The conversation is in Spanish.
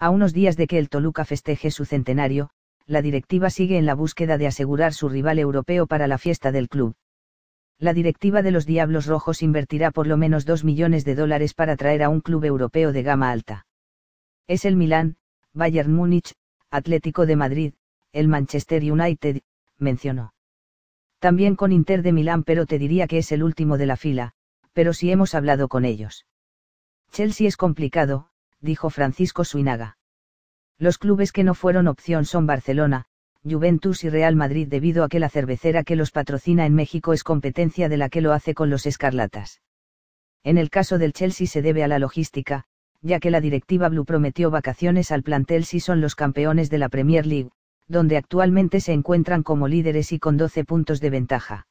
A unos días de que el Toluca festeje su centenario, la directiva sigue en la búsqueda de asegurar su rival europeo para la fiesta del club. La directiva de los Diablos Rojos invertirá por lo menos 2 millones de dólares para traer a un club europeo de gama alta. Es el Milán, Bayern Múnich, Atlético de Madrid, el Manchester United, mencionó. También con Inter de Milán, pero te diría que es el último de la fila, pero sí hemos hablado con ellos. Chelsea es complicado, dijo Francisco Suinaga. Los clubes que no fueron opción son Barcelona, Juventus y Real Madrid debido a que la cervecera que los patrocina en México es competencia de la que lo hace con los escarlatas. En el caso del Chelsea se debe a la logística, ya que la directiva Blue prometió vacaciones al plantel si son los campeones de la Premier League, donde actualmente se encuentran como líderes y con 12 puntos de ventaja.